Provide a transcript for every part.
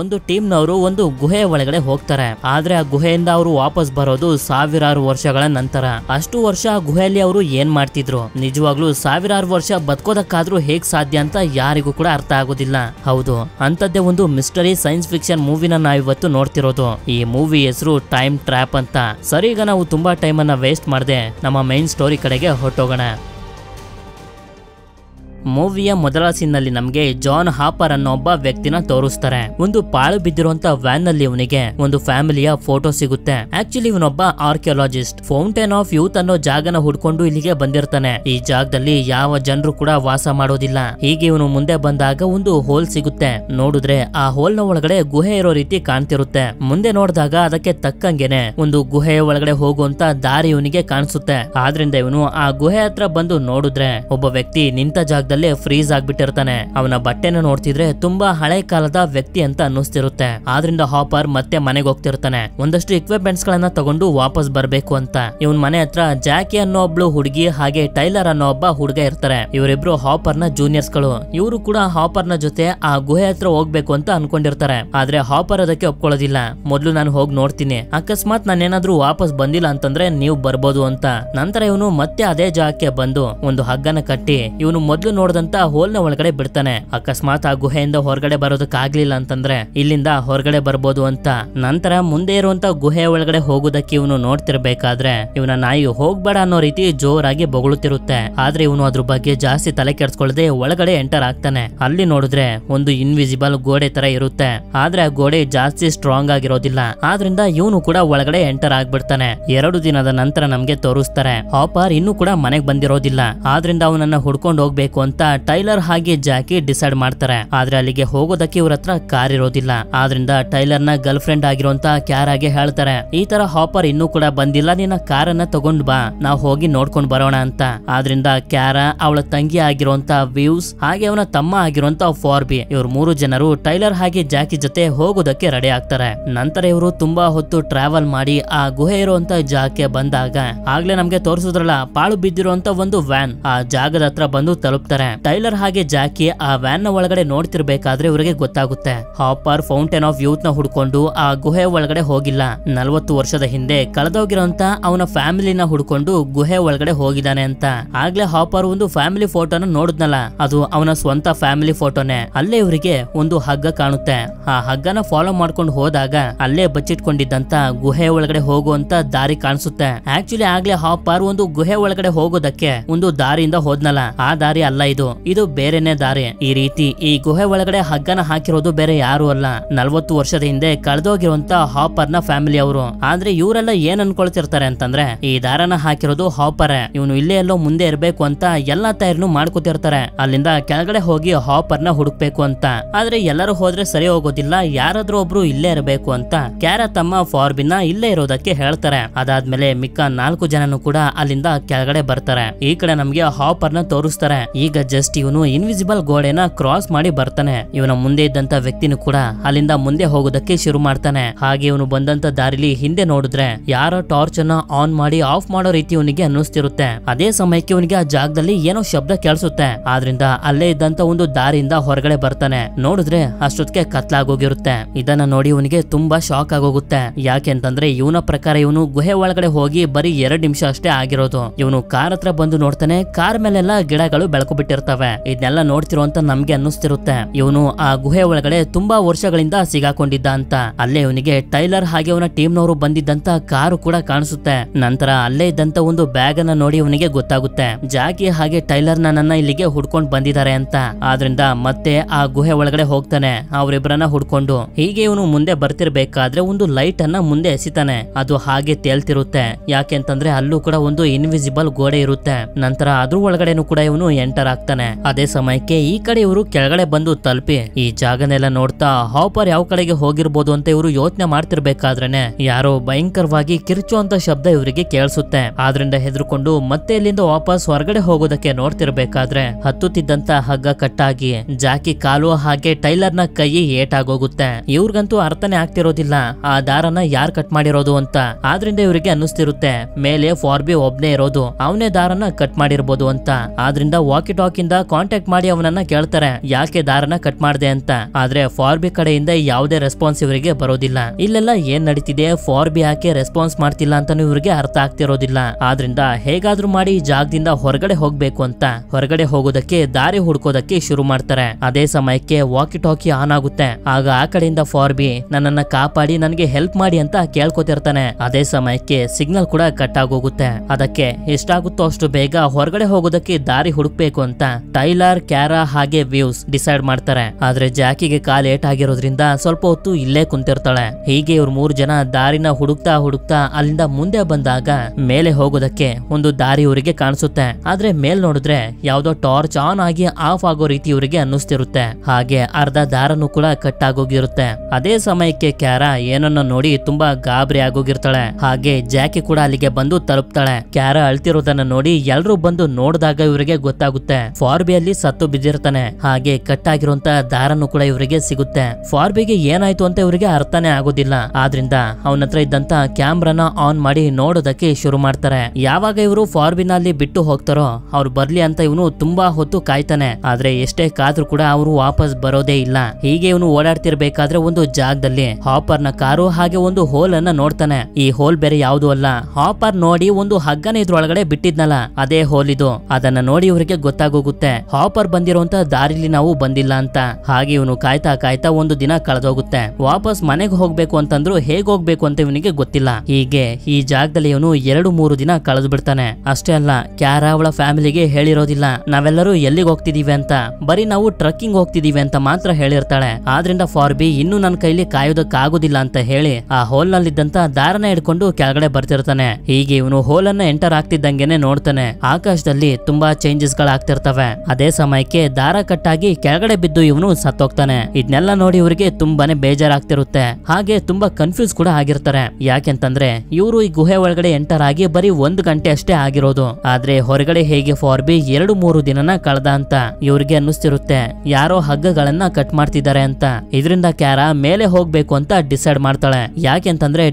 ಒಂದು ಟೀಮ್ನವರು ಒಂದು ಗುಹೆಯ ಒಳಗಡೆ ಹೋಗ್ತಾರೆ ಆದ್ರೆ ಆ ಗುಹೆಯಿಂದ ಅವರು ವಾಪಸ್ ಬರೋದು ಸಾವಿರಾರು ವರ್ಷಗಳ ನಂತರ ಅಷ್ಟು ವರ್ಷ ಆ ಗುಹೆಯಲ್ಲಿ ಅವರು ಏನ್ ಮಾಡ್ತಿದ್ರು ನಿಜವಾಗ್ಲೂ ಸಾವಿರಾರು ವರ್ಷ ಬದುಕೋದಕ್ಕಾದ್ರೂ ಹೇಗ್ ಸಾಧ್ಯ ಅಂತ ಯಾರಿಗೂ ಕೂಡ ಅರ್ಥ ಆಗೋದಿಲ್ಲ ಹೌದು ಅಂತದ್ದೇ ಒಂದು ಮಿಸ್ಟರಿ ಸೈನ್ಸ್ ಫಿಕ್ಷನ್ ಮೂವಿನ ನಾವಿವತ್ತು ನೋಡ್ತಿರೋದು ಈ ಮೂವಿ ಹೆಸರು ಟೈಮ್ ಟ್ರ್ಯಾಪ್ ಅಂತ ಸರಿಗ ನಾವು ತುಂಬಾ ಟೈಮ್ ಅನ್ನ ವೇಸ್ಟ್ ಮಾಡದೆ ನಮ್ಮ ಮೈನ್ ಸ್ಟೋರಿ ಕಡೆಗೆ ಹೊರಟೋಗೋಣ ಮೂವಿಯ ಮೊದಲ ಸೀನ್ನಲ್ಲಿ ನಮಗೆ ಜಾನ್ ಹಾಪರ್ ಅನ್ನೋ ಒಬ್ಬ ವ್ಯಕ್ತಿನ ತೋರಿಸ್ತಾರೆ ಒಂದು ಪಾಳು ಬಿದ್ದಿರುವಂತ ವ್ಯಾನ್ ನಲ್ಲಿ ಇವನಿಗೆ ಒಂದು ಫ್ಯಾಮಿಲಿಯ ಫೋಟೋ ಸಿಗುತ್ತೆ ಆಕ್ಚುಲಿ ಇವನೊಬ್ಬ ಆರ್ಕಿಯಾಲಜಿಸ್ಟ್ ಫೌಂಟೇನ್ ಆಫ್ ಯೂತ್ ಅನ್ನೋ ಜಾಗನ ಹುಡ್ಕೊಂಡು ಇಲ್ಲಿಗೆ ಬಂದಿರ್ತಾನೆ ಈ ಜಾಗದಲ್ಲಿ ಯಾವ ಜನರು ಕೂಡ ವಾಸ ಮಾಡೋದಿಲ್ಲ ಹೀಗೆ ಇವನು ಮುಂದೆ ಬಂದಾಗ ಒಂದು ಹೋಲ್ ಸಿಗುತ್ತೆ ನೋಡಿದ್ರೆ ಆ ಹೋಲ್ ನ ಒಳಗಡೆ ಗುಹೆ ಇರೋ ರೀತಿ ಕಾಣ್ತಿರುತ್ತೆ ಮುಂದೆ ನೋಡಿದಾಗ ಅದಕ್ಕೆ ತಕ್ಕಂಗೆನೆ ಒಂದು ಗುಹೆಯ ಒಳಗಡೆ ಹೋಗುವಂತ ದಾರಿ ಇವನಿಗೆ ಕಾಣಿಸುತ್ತೆ ಆದ್ರಿಂದ ಇವನು ಆ ಗುಹೆ ಹತ್ರ ಬಂದು ನೋಡಿದ್ರೆ ಒಬ್ಬ ವ್ಯಕ್ತಿ ನಿಂತ ಜಾಗ ಜಾಗದಲ್ಲೇ ಫ್ರೀಸ್ ಆಗ್ಬಿಟ್ಟಿರ್ತಾನೆ ಅವನ ಬಟ್ಟೆನ ನೋಡ್ತಿದ್ರೆ ತುಂಬಾ ಹಳೆ ಕಾಲದ ವ್ಯಕ್ತಿ ಅಂತ ಅನ್ನಿಸ್ತಿರುತ್ತೆ ಆದ್ರಿಂದ ಹಾಪರ್ ಮತ್ತೆ ಮನೆಗೆ ಹೋಗ್ತಿರ್ತಾನೆ ಒಂದಷ್ಟು ಇಕ್ವಿಪ್ಮೆಂಟ್ಸ್ ಗಳನ್ನ ತಗೊಂಡು ವಾಪಸ್ ಬರ್ಬೇಕು ಅಂತ ಇವನ್ ಮನೆ ಹತ್ರ ಜಾಕಿ ಅನ್ನೋ ಒಬ್ಳು ಹುಡುಗಿ ಹಾಗೆ ಟೈಲರ್ ಅನ್ನೋ ಒಬ್ಬ ಹುಡುಗ ಇರ್ತಾರೆ ಇವರಿಬ್ರು ಹಾಪರ್ ನ ಜೂನಿಯರ್ಸ್ ಗಳು ಇವರು ಕೂಡ ಹಾಪರ್ ನ ಜೊತೆ ಆ ಗುಹೆ ಹತ್ರ ಹೋಗ್ಬೇಕು ಅಂತ ಅನ್ಕೊಂಡಿರ್ತಾರೆ ಆದ್ರೆ ಹಾಪರ್ ಅದಕ್ಕೆ ಒಪ್ಕೊಳ್ಳೋದಿಲ್ಲ ಮೊದ್ಲು ನಾನು ಹೋಗಿ ನೋಡ್ತೀನಿ ಅಕಸ್ಮಾತ್ ನಾನೇನಾದ್ರೂ ವಾಪಸ್ ಬಂದಿಲ್ಲ ಅಂತಂದ್ರೆ ನೀವು ಬರ್ಬೋದು ಅಂತ ನಂತರ ಇವನು ಮತ್ತೆ ಅದೇ ಜಾಗಕ್ಕೆ ಬಂದು ಒಂದು ಹಗ್ಗನ ಕಟ್ಟಿ ಇವನು ಮೊದ್ಲು ನೋಡದಂತ ಹೋಲ್ನ ಒಳಗಡೆ ಬಿಡ್ತಾನೆ ಅಕಸ್ಮಾತ್ ಆ ಗುಹೆಯಿಂದ ಹೊರಗಡೆ ಬರೋದಕ್ಕಾಗ್ಲಿಲ್ಲ ಅಂತಂದ್ರೆ ಇಲ್ಲಿಂದ ಹೊರಗಡೆ ಬರ್ಬೋದು ಅಂತ ನಂತರ ಮುಂದೆ ಇರುವಂತ ಗುಹೆ ಒಳಗಡೆ ಹೋಗೋದಕ್ಕೆ ಇವನು ನೋಡ್ತಿರ್ಬೇಕಾದ್ರೆ ಇವನ ನಾಯಿ ಹೋಗ್ಬೇಡ ಅನ್ನೋ ರೀತಿ ಜೋರಾಗಿ ಬೊಗಳುತ್ತಿರುತ್ತೆ ಆದ್ರೆ ಇವನು ಅದ್ರ ಬಗ್ಗೆ ಜಾಸ್ತಿ ತಲೆ ಕೆಡ್ಸ್ಕೊಳ್ಳದೆ ಒಳಗಡೆ ಎಂಟರ್ ಆಗ್ತಾನೆ ಅಲ್ಲಿ ನೋಡಿದ್ರೆ ಒಂದು ಇನ್ವಿಸಿಬಲ್ ಗೋಡೆ ತರ ಇರುತ್ತೆ ಆದ್ರೆ ಆ ಗೋಡೆ ಜಾಸ್ತಿ ಸ್ಟ್ರಾಂಗ್ ಆಗಿರೋದಿಲ್ಲ ಆದ್ರಿಂದ ಇವನು ಕೂಡ ಒಳಗಡೆ ಎಂಟರ್ ಆಗ್ಬಿಡ್ತಾನೆ ಎರಡು ದಿನದ ನಂತರ ನಮ್ಗೆ ತೋರಿಸ್ತಾರೆ ಆಪರ್ ಇನ್ನೂ ಕೂಡ ಮನೆಗ್ ಬಂದಿರೋದಿಲ್ಲ ಆದ್ರಿಂದ ಅವನನ್ನ ಹುಡ್ಕೊಂಡು ಹೋಗ್ಬೇಕು ಅಂತ ಟೈಲರ್ ಹಾಗೆ ಜಾಕಿ ಡಿಸೈಡ್ ಮಾಡ್ತಾರೆ ಆದ್ರೆ ಅಲ್ಲಿಗೆ ಹೋಗೋದಕ್ಕೆ ಇವ್ರ ಹತ್ರ ಕಾರ್ ಇರೋದಿಲ್ಲ ಆದ್ರಿಂದ ಟೈಲರ್ ನ ಗರ್ಲ್ ಫ್ರೆಂಡ್ ಆಗಿರುವಂತ ಕ್ಯಾರಾಗೆ ಹೇಳ್ತಾರೆ ಈ ತರ ಹಾಪರ್ ಇನ್ನೂ ಕೂಡ ಬಂದಿಲ್ಲ ನಿನ್ನ ಕಾರನ್ನ ತಗೊಂಡ್ ಬಾ ನಾವು ಹೋಗಿ ನೋಡ್ಕೊಂಡ್ ಬರೋಣ ಅಂತ ಆದ್ರಿಂದ ಕ್ಯಾರ ಅವಳ ತಂಗಿ ಆಗಿರುವಂತ ವ್ಯೂಸ್ ಹಾಗೆ ಅವನ ತಮ್ಮ ಆಗಿರುವಂತ ಫಾರ್ಬಿ ಇವ್ರ ಮೂರು ಜನರು ಟೈಲರ್ ಹಾಗೆ ಜಾಕಿ ಜೊತೆ ಹೋಗೋದಕ್ಕೆ ರೆಡಿ ಆಗ್ತಾರೆ ನಂತರ ಇವರು ತುಂಬಾ ಹೊತ್ತು ಟ್ರಾವೆಲ್ ಮಾಡಿ ಆ ಗುಹೆ ಇರುವಂತ ಜಾಗಕ್ಕೆ ಬಂದಾಗ ಆಗ್ಲೇ ನಮ್ಗೆ ತೋರಿಸಿದ್ರಲ್ಲ ಪಾಳು ಬಿದ್ದಿರುವಂತ ಒಂದು ವ್ಯಾನ್ ಆ ಜಾಗದ ಹತ್ರ ಬಂದು ತಲುಪ್ತಾರೆ ಟೈಲರ್ ಹಾಗೆ ಜಾಕಿ ಆ ವ್ಯಾನ್ ನ ಒಳಗಡೆ ನೋಡ್ತಿರ್ಬೇಕಾದ್ರೆ ಇವರಿಗೆ ಗೊತ್ತಾಗುತ್ತೆ ಹಾಪರ್ ಫೌಂಟೇನ್ ಆಫ್ ಯೂತ್ ನ ಹುಡ್ಕೊಂಡು ಆ ಗುಹೆ ಒಳಗಡೆ ಹೋಗಿಲ್ಲ ನಲವತ್ತು ವರ್ಷದ ಹಿಂದೆ ಕಳೆದೋಗಿರೋಂತ ಅವನ ಫ್ಯಾಮಿಲಿನ ಹುಡ್ಕೊಂಡು ಗುಹೆ ಒಳಗಡೆ ಹೋಗಿದ್ದಾನೆ ಅಂತ ಆಗ್ಲೇ ಹಾಪರ್ ಒಂದು ಫ್ಯಾಮಿಲಿ ಫೋಟೋನ ನೋಡಿದ್ನಲ್ಲ ಅದು ಅವನ ಸ್ವಂತ ಫ್ಯಾಮಿಲಿ ಫೋಟೋನೆ ಅಲ್ಲೇ ಇವರಿಗೆ ಒಂದು ಹಗ್ಗ ಕಾಣುತ್ತೆ ಆ ಹಗ್ಗನ ಫಾಲೋ ಮಾಡ್ಕೊಂಡು ಹೋದಾಗ ಅಲ್ಲೇ ಬಚ್ಚಿಟ್ಕೊಂಡಿದ್ದಂತ ಗುಹೆ ಒಳಗಡೆ ಹೋಗುವಂತ ದಾರಿ ಕಾಣಿಸುತ್ತೆ ಆಕ್ಚುಲಿ ಆಗ್ಲೇ ಹಾಪರ್ ಒಂದು ಗುಹೆ ಒಳಗಡೆ ಹೋಗೋದಕ್ಕೆ ಒಂದು ದಾರಿಯಿಂದ ಹೋದ್ನಲ್ಲ ಆ ದಾರಿ ಅಲ್ಲ ಇದು ಇದು ಬೇರೆನೆ ದಾರಿ ಈ ರೀತಿ ಈ ಗುಹೆ ಒಳಗಡೆ ಹಗ್ಗನ ಹಾಕಿರೋದು ಬೇರೆ ಯಾರು ಅಲ್ಲ ನಲ್ವತ್ತು ವರ್ಷದ ಹಿಂದೆ ಕಳೆದೋಗಿರುವಂತ ಹಾಪರ್ ನ ಫ್ಯಾಮಿಲಿ ಅವರು ಆದ್ರೆ ಇವರೆಲ್ಲ ಏನ್ ಅನ್ಕೊಳ್ತಿರ್ತಾರೆ ಅಂತಂದ್ರೆ ಈ ದಾರನ ಹಾಕಿರೋದು ಹಾಪರ್ ಇವನು ಇಲ್ಲೇ ಎಲ್ಲೋ ಮುಂದೆ ಇರಬೇಕು ಅಂತ ಎಲ್ಲಾ ತಯಾರಿನೂ ಮಾಡ್ಕೊತಿರ್ತಾರೆ ಅಲ್ಲಿಂದ ಕೆಳಗಡೆ ಹೋಗಿ ಹಾಪರ್ ನ ಹುಡುಕ್ಬೇಕು ಅಂತ ಆದ್ರೆ ಎಲ್ಲರೂ ಹೋದ್ರೆ ಸರಿ ಹೋಗೋದಿಲ್ಲ ಯಾರಾದ್ರೂ ಒಬ್ರು ಇಲ್ಲೇ ಇರಬೇಕು ಅಂತ ಕ್ಯಾರ ತಮ್ಮ ಫಾರ್ಬಿನ ಇಲ್ಲೇ ಇರೋದಕ್ಕೆ ಹೇಳ್ತಾರೆ ಅದಾದ್ಮೇಲೆ ಮಿಕ್ಕ ನಾಲ್ಕು ಜನನು ಕೂಡ ಅಲ್ಲಿಂದ ಕೆಳಗಡೆ ಬರ್ತಾರೆ ಈ ಕಡೆ ನಮ್ಗೆ ಹಾಪರ್ ನ ತೋರಿಸ್ತಾರೆ ಈ ಈಗ ಜಸ್ಟ್ ಇವನು ಇನ್ವಿಸಿಬಲ್ ಗೋಡೆನ ಕ್ರಾಸ್ ಮಾಡಿ ಬರ್ತಾನೆ ಇವನ ಮುಂದೆ ಇದ್ದಂತ ವ್ಯಕ್ತಿನೂ ಕೂಡ ಅಲ್ಲಿಂದ ಮುಂದೆ ಹೋಗೋದಕ್ಕೆ ಶುರು ಮಾಡ್ತಾನೆ ಹಾಗೆ ಇವನು ಬಂದಂತ ದಾರಿಲಿ ಹಿಂದೆ ನೋಡಿದ್ರೆ ಯಾರೋ ಟಾರ್ಚ್ ಅನ್ನ ಆನ್ ಮಾಡಿ ಆಫ್ ಮಾಡೋ ರೀತಿ ಇವನಿಗೆ ಅನ್ನಿಸ್ತಿರುತ್ತೆ ಅದೇ ಸಮಯಕ್ಕೆ ಇವನಿಗೆ ಆ ಜಾಗದಲ್ಲಿ ಏನೋ ಶಬ್ದ ಕೇಳಿಸುತ್ತೆ ಆದ್ರಿಂದ ಅಲ್ಲೇ ಇದ್ದಂತ ಒಂದು ದಾರಿಯಿಂದ ಹೊರಗಡೆ ಬರ್ತಾನೆ ನೋಡಿದ್ರೆ ಅಷ್ಟೊತ್ತಿಗೆ ಕತ್ಲಾಗೋಗಿರುತ್ತೆ ಇದನ್ನ ನೋಡಿ ಇವನಿಗೆ ತುಂಬಾ ಶಾಕ್ ಆಗೋಗುತ್ತೆ ಯಾಕೆಂತಂದ್ರೆ ಇವನ ಪ್ರಕಾರ ಇವನು ಗುಹೆ ಒಳಗಡೆ ಹೋಗಿ ಬರೀ ಎರಡ್ ನಿಮಿಷ ಅಷ್ಟೇ ಆಗಿರೋದು ಇವನು ಕಾರ್ ಹತ್ರ ಬಂದು ನೋಡ್ತಾನೆ ಕಾರ್ ಮೇಲೆಲ್ಲ ಗಿಡಗಳು ಬೆಳಕು ಬಿಟ್ಟಿರ್ತವೆ ಇದನ್ನೆಲ್ಲ ನೋಡ್ತಿರೋ ನಮ್ಗೆ ಅನ್ನಿಸ್ತಿರುತ್ತೆ ಇವನು ಆ ಗುಹೆ ಒಳಗಡೆ ತುಂಬಾ ವರ್ಷಗಳಿಂದ ಸಿಗಾಕೊಂಡಿದ್ದ ಅಂತ ಅಲ್ಲೇ ಇವನಿಗೆ ಟೈಲರ್ ಹಾಗೆ ಅವನ ಟೀಮ್ನವರು ಬಂದಿದ್ದಂತ ಕಾರು ಕೂಡ ಕಾಣಿಸುತ್ತೆ ನಂತರ ಅಲ್ಲೇ ಇದ್ದಂತ ಒಂದು ಬ್ಯಾಗ್ ಅನ್ನ ನೋಡಿ ಇವನಿಗೆ ಗೊತ್ತಾಗುತ್ತೆ ಜಾಕಿ ಹಾಗೆ ಟೈಲರ್ ನನ್ನ ಇಲ್ಲಿಗೆ ಹುಡ್ಕೊಂಡ್ ಬಂದಿದ್ದಾರೆ ಅಂತ ಆದ್ರಿಂದ ಮತ್ತೆ ಆ ಗುಹೆ ಒಳಗಡೆ ಹೋಗ್ತಾನೆ ಅವರಿಬ್ಬರನ್ನ ಹುಡ್ಕೊಂಡು ಹೀಗೆ ಇವನು ಮುಂದೆ ಬರ್ತಿರ್ಬೇಕಾದ್ರೆ ಒಂದು ಲೈಟ್ ಅನ್ನ ಮುಂದೆ ಎಸಿತಾನೆ ಅದು ಹಾಗೆ ತೇಲ್ತಿರುತ್ತೆ ಯಾಕೆಂತಂದ್ರೆ ಅಲ್ಲೂ ಕೂಡ ಒಂದು ಇನ್ವಿಸಿಬಲ್ ಗೋಡೆ ಇರುತ್ತೆ ನಂತರ ಅದ್ರ ಒಳಗಡೆನು ಕೂಡ ಇವನು ಎಂಟರ್ ಆಗ್ತಾನೆ ಅದೇ ಸಮಯಕ್ಕೆ ಈ ಕಡೆ ಇವರು ಕೆಳಗಡೆ ಬಂದು ತಲುಪಿ ಈ ಜಾಗನೆಲ್ಲ ನೋಡ್ತಾ ಹಾಪರ್ ಯಾವ ಕಡೆಗೆ ಹೋಗಿರ್ಬೋದು ಅಂತ ಇವರು ಯೋಚನೆ ಮಾಡ್ತಿರ್ಬೇಕಾದ್ರೇನೆ ಯಾರೋ ಭಯಂಕರವಾಗಿ ಅಂತ ಶಬ್ದ ಇವರಿಗೆ ಕೇಳಿಸುತ್ತೆ ಆದ್ರಿಂದ ಹೆದರ್ಕೊಂಡು ಮತ್ತೆ ಇಲ್ಲಿಂದ ವಾಪಸ್ ಹೊರಗಡೆ ಹೋಗೋದಕ್ಕೆ ನೋಡ್ತಿರ್ಬೇಕಾದ್ರೆ ಹತ್ತುತ್ತಿದ್ದಂತ ಹಗ್ಗ ಕಟ್ಟಾಗಿ ಜಾಕಿ ಕಾಲು ಹಾಗೆ ಟೈಲರ್ ನ ಕೈ ಏಟಾಗೋಗುತ್ತೆ ಇವ್ರಿಗಂತೂ ಅರ್ಥನೇ ಆಗ್ತಿರೋದಿಲ್ಲ ಆ ದಾರನ ಯಾರ್ ಕಟ್ ಮಾಡಿರೋದು ಅಂತ ಆದ್ರಿಂದ ಇವರಿಗೆ ಅನ್ನಿಸ್ತಿರುತ್ತೆ ಮೇಲೆ ಫಾರ್ಬಿ ಒಬ್ನೇ ಇರೋದು ಅವನೇ ದಾರನ ಕಟ್ ಮಾಡಿರ್ಬೋದು ಅಂತ ಆದ್ರಿಂದ ವಾಕಿ ಟಾಕ್ ಇಂದ ಕಾಂಟ್ಯಾಕ್ಟ್ ಮಾಡಿ ಅವನನ್ನ ಕೇಳ್ತಾರೆ ಯಾಕೆ ದಾರನ ಕಟ್ ಮಾಡಿದೆ ಅಂತ ಆದ್ರೆ ಫಾರ್ಬಿ ಕಡೆಯಿಂದ ಯಾವುದೇ ರೆಸ್ಪಾನ್ಸ್ ಇವರಿಗೆ ಬರೋದಿಲ್ಲ ಇಲ್ಲೆಲ್ಲ ಏನ್ ನಡೀತಿದೆ ಫಾರ್ಬಿ ಯಾಕೆ ರೆಸ್ಪಾನ್ಸ್ ಮಾಡ್ತಿಲ್ಲ ಅಂತಾನು ಇವರಿಗೆ ಅರ್ಥ ಆಗ್ತಿರೋದಿಲ್ಲ ಆದ್ರಿಂದ ಹೇಗಾದ್ರೂ ಮಾಡಿ ಜಾಗದಿಂದ ಹೊರಗಡೆ ಹೋಗ್ಬೇಕು ಅಂತ ಹೊರಗಡೆ ಹೋಗೋದಕ್ಕೆ ದಾರಿ ಹುಡ್ಕೋದಕ್ಕೆ ಶುರು ಮಾಡ್ತಾರೆ ಅದೇ ಸಮಯಕ್ಕೆ ವಾಕಿ ಟಾಕಿ ಆನ್ ಆಗುತ್ತೆ ಆಗ ಆ ಕಡೆಯಿಂದ ಫಾರ್ಬಿ ನನ್ನನ್ನ ಕಾಪಾಡಿ ನನಗೆ ಹೆಲ್ಪ್ ಮಾಡಿ ಅಂತ ಕೇಳ್ಕೊತಿರ್ತಾನೆ ಅದೇ ಸಮಯಕ್ಕೆ ಸಿಗ್ನಲ್ ಕೂಡ ಕಟ್ ಆಗೋಗುತ್ತೆ ಅದಕ್ಕೆ ಎಷ್ಟಾಗುತ್ತೋ ಅಷ್ಟು ಬೇಗ ಹೊರಗಡೆ ಹೋಗೋದಕ್ಕೆ ದಾರಿ ಹುಡುಕ್ಬೇಕು ಅಂತ ಅಂತ ಟೈಲರ್ ಕ್ಯಾರಾ ಹಾಗೆ ವ್ಯೂಸ್ ಡಿಸೈಡ್ ಮಾಡ್ತಾರೆ ಆದ್ರೆ ಜಾಕಿಗೆ ಕಾಲ್ ಏಟ್ ಆಗಿರೋದ್ರಿಂದ ಸ್ವಲ್ಪ ಹೊತ್ತು ಇಲ್ಲೇ ಕುಂತಿರ್ತಾಳೆ ಹೀಗೆ ಇವ್ರ ಮೂರು ಜನ ದಾರಿನ ಹುಡುಕ್ತಾ ಹುಡುಕ್ತಾ ಅಲ್ಲಿಂದ ಮುಂದೆ ಬಂದಾಗ ಮೇಲೆ ಹೋಗೋದಕ್ಕೆ ಒಂದು ದಾರಿ ಇವರಿಗೆ ಕಾಣಿಸುತ್ತೆ ಆದ್ರೆ ಮೇಲ್ ನೋಡಿದ್ರೆ ಯಾವ್ದೋ ಟಾರ್ಚ್ ಆನ್ ಆಗಿ ಆಫ್ ಆಗೋ ರೀತಿ ಇವರಿಗೆ ಅನ್ನಿಸ್ತಿರುತ್ತೆ ಹಾಗೆ ಅರ್ಧ ದಾರನು ಕೂಡ ಕಟ್ ಆಗೋಗಿರುತ್ತೆ ಅದೇ ಸಮಯಕ್ಕೆ ಕ್ಯಾರಾ ಏನನ್ನ ನೋಡಿ ತುಂಬಾ ಗಾಬರಿ ಆಗೋಗಿರ್ತಾಳೆ ಹಾಗೆ ಜಾಕಿ ಕೂಡ ಅಲ್ಲಿಗೆ ಬಂದು ತಲುಪ್ತಾಳೆ ಕ್ಯಾರಾ ಅಳ್ತಿರೋದನ್ನ ನೋಡಿ ಎಲ್ರು ಬಂದು ನೋಡಿದಾಗ ಇವರಿಗೆ ಗೊತ್ತಾಗುತ್ತೆ ಫಾರ್ಬಿಯಲ್ಲಿ ಸತ್ತು ಬಿದ್ದಿರ್ತಾನೆ ಹಾಗೆ ಕಟ್ ಆಗಿರುವಂತ ದಾರನು ಕೂಡ ಇವರಿಗೆ ಸಿಗುತ್ತೆ ಫಾರ್ಬಿಗೆ ಏನಾಯ್ತು ಅಂತ ಇವರಿಗೆ ಅರ್ಥನೇ ಆಗೋದಿಲ್ಲ ಆದ್ರಿಂದ ಅವನ ಹತ್ರ ಇದ್ದಂತ ಕ್ಯಾಮ್ರಾನ ಆನ್ ಮಾಡಿ ನೋಡೋದಕ್ಕೆ ಶುರು ಮಾಡ್ತಾರೆ ಯಾವಾಗ ಇವರು ಫಾರ್ಬಿನಲ್ಲಿ ಅಲ್ಲಿ ಬಿಟ್ಟು ಹೋಗ್ತಾರೋ ಅವ್ರು ಬರ್ಲಿ ಅಂತ ಇವನು ತುಂಬಾ ಹೊತ್ತು ಕಾಯ್ತಾನೆ ಆದ್ರೆ ಎಷ್ಟೇ ಕಾದ್ರೂ ಕೂಡ ಅವರು ವಾಪಸ್ ಬರೋದೇ ಇಲ್ಲ ಹೀಗೆ ಇವನು ಓಡಾಡ್ತಿರ್ಬೇಕಾದ್ರೆ ಒಂದು ಜಾಗದಲ್ಲಿ ಹಾಪರ್ ನ ಕಾರು ಹಾಗೆ ಒಂದು ಹೋಲ್ ಅನ್ನ ನೋಡ್ತಾನೆ ಈ ಹೋಲ್ ಬೇರೆ ಯಾವ್ದು ಅಲ್ಲ ಹಾಪರ್ ನೋಡಿ ಒಂದು ಹಗ್ಗನ ಇದ್ರೊಳಗಡೆ ಬಿಟ್ಟಿದ್ನಲ್ಲ ಅದೇ ಹೋಲ್ ಇದು ಅದನ್ನ ನೋಡಿ ಇವರಿಗೆ ಗೊತ್ತಾಗ ಹೋಗುತ್ತೆ ಹಾಪರ್ ಬಂದಿರುವಂತ ದಾರಿಲಿ ನಾವು ಬಂದಿಲ್ಲ ಅಂತ ಹಾಗೆ ಇವನು ಕಾಯ್ತಾ ಕಾಯ್ತಾ ಒಂದು ದಿನ ಕಳೆದೋಗುತ್ತೆ ವಾಪಸ್ ಮನೆಗೆ ಹೋಗ್ಬೇಕು ಅಂತಂದ್ರು ಹೇಗ್ ಹೋಗ್ಬೇಕು ಅಂತ ಇವನಿಗೆ ಗೊತ್ತಿಲ್ಲ ಹೀಗೆ ಈ ಜಾಗದಲ್ಲಿ ಇವನು ಎರಡು ಮೂರು ದಿನ ಕಳೆದು ಬಿಡ್ತಾನೆ ಅಷ್ಟೇ ಅಲ್ಲ ಕ್ಯಾರ ಅವಳ ಫ್ಯಾಮಿಲಿಗೆ ಹೇಳಿರೋದಿಲ್ಲ ನಾವೆಲ್ಲರೂ ಎಲ್ಲಿಗೆ ಹೋಗ್ತಿದೀವಿ ಅಂತ ಬರೀ ನಾವು ಟ್ರಕ್ಕಿಂಗ್ ಹೋಗ್ತಿದೀವಿ ಅಂತ ಮಾತ್ರ ಹೇಳಿರ್ತಾಳೆ ಆದ್ರಿಂದ ಫಾರ್ಬಿ ಇನ್ನೂ ನನ್ನ ಕೈಲಿ ಕಾಯೋದಕ್ಕಾಗುದಿಲ್ಲ ಅಂತ ಹೇಳಿ ಆ ಹೋಲ್ ನಲ್ಲಿದ್ದಂತ ದಾರನ ಹಿಡ್ಕೊಂಡು ಕೆಳಗಡೆ ಬರ್ತಿರ್ತಾನೆ ಹೀಗೆ ಇವನು ಹೋಲ್ ಅನ್ನ ಎಂಟರ್ ಆಗ್ತಿದ್ದಂಗೆನೆ ನೋಡ್ತಾನೆ ಆಕಾಶದಲ್ಲಿ ತುಂಬಾ ಚೇಂಜಸ್ ಗಳಾಗ್ತಿರ್ತಾನೆ ಬರ್ತವೆ ಅದೇ ಸಮಯಕ್ಕೆ ದಾರ ಕಟ್ಟಾಗಿ ಕೆಳಗಡೆ ಬಿದ್ದು ಇವನು ಸತ್ತೋಗ್ತಾನೆ ಇದನ್ನೆಲ್ಲ ನೋಡಿ ಇವರಿಗೆ ತುಂಬಾನೇ ಬೇಜಾರಾಗ್ತಿರುತ್ತೆ ಹಾಗೆ ತುಂಬಾ ಕನ್ಫ್ಯೂಸ್ ಕೂಡ ಆಗಿರ್ತಾರೆ ಯಾಕೆಂತಂದ್ರೆ ಇವರು ಈ ಗುಹೆ ಒಳಗಡೆ ಎಂಟರ್ ಆಗಿ ಬರೀ ಒಂದ್ ಗಂಟೆ ಅಷ್ಟೇ ಆಗಿರೋದು ಆದ್ರೆ ಹೊರಗಡೆ ಹೇಗೆ ಬಿ ಎರಡು ಮೂರು ದಿನನ ಕಳೆದ ಅಂತ ಇವರಿಗೆ ಅನ್ನಿಸ್ತಿರುತ್ತೆ ಯಾರೋ ಹಗ್ಗಗಳನ್ನ ಕಟ್ ಮಾಡ್ತಿದ್ದಾರೆ ಅಂತ ಇದರಿಂದ ಕ್ಯಾರ ಮೇಲೆ ಹೋಗ್ಬೇಕು ಅಂತ ಡಿಸೈಡ್ ಮಾಡ್ತಾಳೆ ಯಾಕೆಂತಂದ್ರೆ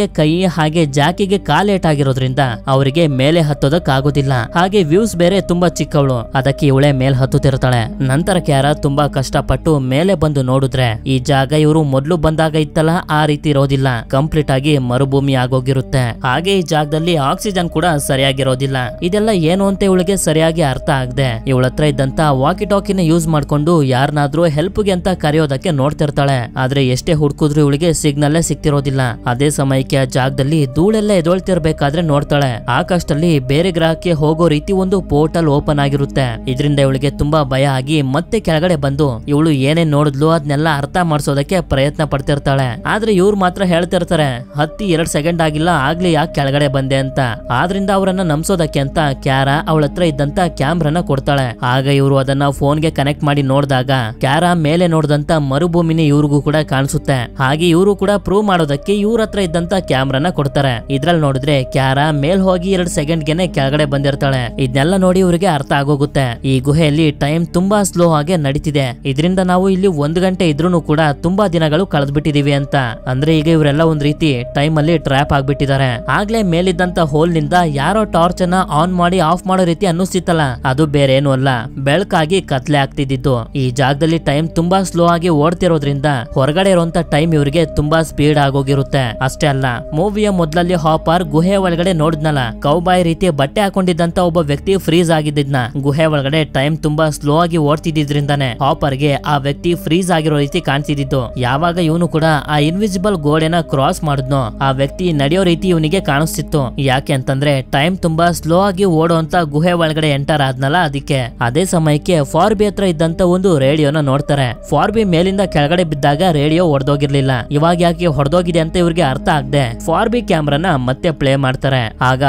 ಗೆ ಕೈ ಹಾಗೆ ಜಾಕಿಗೆ ಕಾಲೇಟ್ ಆಗಿರೋದ್ರಿಂದ ಅವರಿಗೆ ಮೇಲೆ ಹತ್ತೋದಕ್ಕಾಗೋದಿಲ್ಲ ಹಾಗೆ ವ್ಯೂಸ್ ಬೇರೆ ತುಂಬಾ ಚಿಕ್ಕವಳು ಅದಕ್ಕೆ ಇವಳೆ ಮೇಲ್ ಹತ್ತುತ್ತಿರ್ತಾಳೆ ನಂತರ ಕ್ಯಾರ ತುಂಬಾ ಕಷ್ಟಪಟ್ಟು ಮೇಲೆ ಬಂದು ನೋಡಿದ್ರೆ ಈ ಜಾಗ ಇವರು ಮೊದ್ಲು ಬಂದಾಗ ಇತ್ತಲ್ಲ ಆ ರೀತಿ ಇರೋದಿಲ್ಲ ಕಂಪ್ಲೀಟ್ ಆಗಿ ಮರುಭೂಮಿ ಆಗೋಗಿರುತ್ತೆ ಹಾಗೆ ಈ ಜಾಗದಲ್ಲಿ ಆಕ್ಸಿಜನ್ ಕೂಡ ಸರಿಯಾಗಿರೋದಿಲ್ಲ ಇದೆಲ್ಲ ಏನು ಅಂತ ಇವಳಿಗೆ ಸರಿಯಾಗಿ ಅರ್ಥ ಆಗದೆ ಇವಳ ಹತ್ರ ಇದ್ದಂತ ವಾಕಿ ಟಾಕಿನ ಯೂಸ್ ಮಾಡ್ಕೊಂಡು ಯಾರನ್ನಾದ್ರೂ ಹೆಲ್ಪ್ ಗೆ ಅಂತ ಕರೆಯೋದಕ್ಕೆ ನೋಡ್ತಿರ್ತಾಳೆ ಆದ್ರೆ ಎಷ್ಟೇ ಹುಡ್ಕುದ್ರು ಇವಳಿಗೆ ಸಿಗ್ನಲ್ ಸಿಕ್ತಿರೋದಿಲ್ಲ ಅದೇ ಸಮಯಕ್ಕೆ ಆ ಜಾಗದಲ್ಲಿ ಧೂಳೆಲ್ಲ ಎದೊಳ್ತಿರ್ಬೇಕಾದ್ರೆ ನೋಡ್ತಾಳೆ ಆಕಾಶದಲ್ಲಿ ಬೇರೆ ಗ್ರಹಕ್ಕೆ ಹೋಗೋ ರೀತಿ ಒಂದು ಪೋರ್ಟಲ್ ಓಪನ್ ಆಗಿರುತ್ತೆ ಆಗುತ್ತೆ ಇದರಿಂದ ಇವಳಿಗೆ ತುಂಬಾ ಭಯ ಆಗಿ ಮತ್ತೆ ಕೆಳಗಡೆ ಬಂದು ಇವಳು ಏನೇನ್ ನೋಡಿದ್ಲು ಅದನ್ನೆಲ್ಲ ಅರ್ಥ ಮಾಡಿಸೋದಕ್ಕೆ ಪ್ರಯತ್ನ ಪಡ್ತಿರ್ತಾಳೆ ಆದ್ರೆ ಇವ್ರು ಮಾತ್ರ ಹೇಳ್ತಿರ್ತಾರೆ ಹತ್ತಿ ಎರಡ್ ಸೆಕೆಂಡ್ ಆಗಿಲ್ಲ ಆಗ್ಲಿ ಯಾಕೆ ಕೆಳಗಡೆ ಬಂದೆ ಅಂತ ಆದ್ರಿಂದ ಅವರನ್ನ ನಂಬಸೋದಕ್ಕೆ ಅಂತ ಕ್ಯಾರ ಅವಳ ಹತ್ರ ಇದ್ದಂತ ಕ್ಯಾಮ್ರಾನ ಕೊಡ್ತಾಳೆ ಆಗ ಇವರು ಅದನ್ನ ಫೋನ್ಗೆ ಕನೆಕ್ಟ್ ಮಾಡಿ ನೋಡಿದಾಗ ಕ್ಯಾರ ಮೇಲೆ ನೋಡಿದಂತ ಮರುಭೂಮಿನೇ ಇವ್ರಿಗೂ ಕೂಡ ಕಾಣಿಸುತ್ತೆ ಹಾಗೆ ಇವರು ಕೂಡ ಪ್ರೂವ್ ಮಾಡೋದಕ್ಕೆ ಇವ್ರ ಹತ್ರ ಇದ್ದಂತ ಕ್ಯಾಮ್ರಾನ ಕೊಡ್ತಾರೆ ಇದ್ರಲ್ಲಿ ನೋಡಿದ್ರೆ ಕ್ಯಾರ ಮೇಲ್ ಹೋಗಿ ಎರಡ್ ಸೆಕೆಂಡ್ ಗೆನೆ ಕೆಳಗಡೆ ಬಂದಿರ್ತಾಳೆ ಇದನ್ನೆಲ್ಲ ನೋಡಿ ಇವರಿಗೆ ಅರ್ಥ ಆಗೋಗುತ್ತೆ ಆಗುತ್ತೆ ಈ ಗುಹೆಯಲ್ಲಿ ಟೈಮ್ ತುಂಬಾ ಸ್ಲೋ ಆಗಿ ನಡೀತಿದೆ ಇದರಿಂದ ನಾವು ಇಲ್ಲಿ ಒಂದು ಗಂಟೆ ಇದ್ರೂ ಕೂಡ ತುಂಬಾ ದಿನಗಳು ಬಿಟ್ಟಿದೀವಿ ಅಂತ ಅಂದ್ರೆ ಈಗ ಇವರೆಲ್ಲ ಒಂದ್ ರೀತಿ ಟೈಮ್ ಅಲ್ಲಿ ಟ್ರ್ಯಾಪ್ ಆಗ್ಬಿಟ್ಟಿದ್ದಾರೆ ಆಗ್ಲೇ ಮೇಲಿದ್ದಂತ ಹೋಲ್ ನಿಂದ ಯಾರೋ ಟಾರ್ಚ್ ಅನ್ನ ಆನ್ ಮಾಡಿ ಆಫ್ ಮಾಡೋ ರೀತಿ ಅನ್ನಿಸ್ತಿತ್ತಲ್ಲ ಅದು ಬೇರೆ ಏನು ಅಲ್ಲ ಬೆಳಕಾಗಿ ಕತ್ಲೆ ಆಗ್ತಿದ್ದು ಈ ಜಾಗದಲ್ಲಿ ಟೈಮ್ ತುಂಬಾ ಸ್ಲೋ ಆಗಿ ಓಡ್ತಿರೋದ್ರಿಂದ ಹೊರಗಡೆ ಇರುವಂತ ಟೈಮ್ ಇವರಿಗೆ ತುಂಬಾ ಸ್ಪೀಡ್ ಆಗೋಗಿರುತ್ತೆ ಅಷ್ಟೇ ಅಲ್ಲ ಮೂವಿಯ ಮೊದಲಲ್ಲಿ ಹಾಪರ್ ಗುಹೆ ಒಳಗಡೆ ನೋಡಿದ್ನಲ್ಲ ಕೌಬಾಯಿ ರೀತಿ ಬಟ್ಟೆ ಹಾಕೊಂಡಿದ್ದಂತ ಒಬ್ಬ ವ್ಯಕ್ತಿ ಫ್ರೀಸ್ ಆಗಿದ್ದಿದ್ನ ಗುಹೆ ಒಳಗಡೆ ಟೈಮ್ ತುಂಬಾ ಸ್ಲೋ ಆಗಿ ಓಡ್ತಿದ್ದಿದ್ರಿಂದಾನೆ ಹಾಪರ್ ಗೆ ಆ ವ್ಯಕ್ತಿ ಫ್ರೀಸ್ ಆಗಿರೋ ರೀತಿ ಕಾಣಿಸಿದ್ದು ಯಾವಾಗ ಇವನು ಕೂಡ ಆ ಇನ್ವಿಸಿಬಲ್ ಗೋಡೆನ ಕ್ರಾಸ್ ಮಾಡಿದ್ನೋ ಆ ವ್ಯಕ್ತಿ ನಡೆಯೋ ರೀತಿ ಇವನಿಗೆ ಕಾಣಿಸ್ತಿತ್ತು ಯಾಕೆ ಅಂತಂದ್ರೆ ಟೈಮ್ ತುಂಬಾ ಸ್ಲೋ ಆಗಿ ಓಡೋಂತ ಗುಹೆ ಒಳಗಡೆ ಎಂಟರ್ ಆದ್ನಲ್ಲ ಅದಕ್ಕೆ ಅದೇ ಸಮಯಕ್ಕೆ ಬಿ ಹತ್ರ ಇದ್ದಂತ ಒಂದು ರೇಡಿಯೋನ ನೋಡ್ತಾರೆ ಬಿ ಮೇಲಿಂದ ಕೆಳಗಡೆ ಬಿದ್ದಾಗ ರೇಡಿಯೋ ಹೊಡೆದೋಗಿರ್ಲಿಲ್ಲ ಇವಾಗ ಯಾಕೆ ಹೊಡೆದೋಗಿದೆ ಅಂತ ಇವ್ರಿಗೆ ಅರ್ಥ ಆಗದೆ ಫಾರ್ಬಿ ಕ್ಯಾಮ್ರಾನ ಮತ್ತೆ ಪ್ಲೇ ಮಾಡ್ತಾರೆ ಆಗ